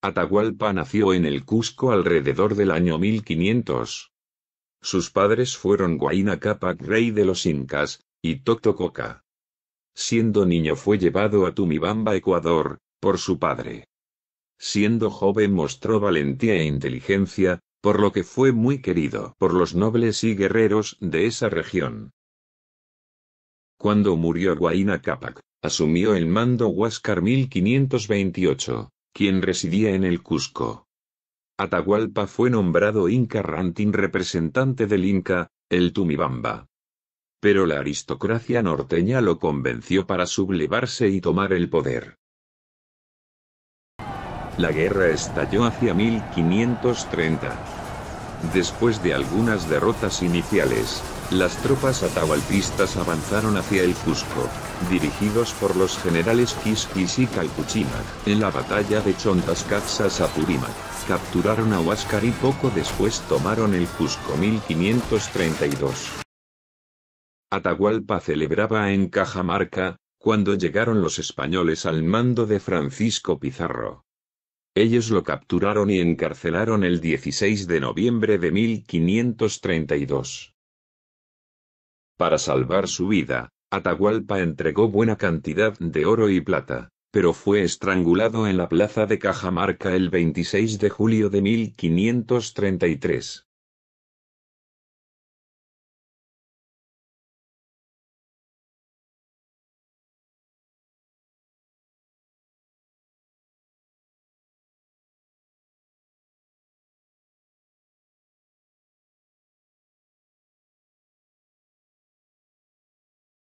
Atahualpa nació en el Cusco alrededor del año 1500. Sus padres fueron Huayna Capac rey de los incas, y Totococa. Siendo niño fue llevado a Tumibamba, Ecuador, por su padre. Siendo joven mostró valentía e inteligencia, por lo que fue muy querido por los nobles y guerreros de esa región. Cuando murió Huayna Capac, asumió el mando Huáscar 1528 quien residía en el Cusco. Atahualpa fue nombrado Inca Rantin representante del Inca, el Tumibamba. Pero la aristocracia norteña lo convenció para sublevarse y tomar el poder. La guerra estalló hacia 1530. Después de algunas derrotas iniciales, las tropas atahualpistas avanzaron hacia el Cusco, dirigidos por los generales Quisquis y Calcuchima. En la batalla de Chontascaxas a capturaron a Huáscar y poco después tomaron el Cusco 1532. Atahualpa celebraba en Cajamarca, cuando llegaron los españoles al mando de Francisco Pizarro. Ellos lo capturaron y encarcelaron el 16 de noviembre de 1532. Para salvar su vida, Atahualpa entregó buena cantidad de oro y plata, pero fue estrangulado en la plaza de Cajamarca el 26 de julio de 1533.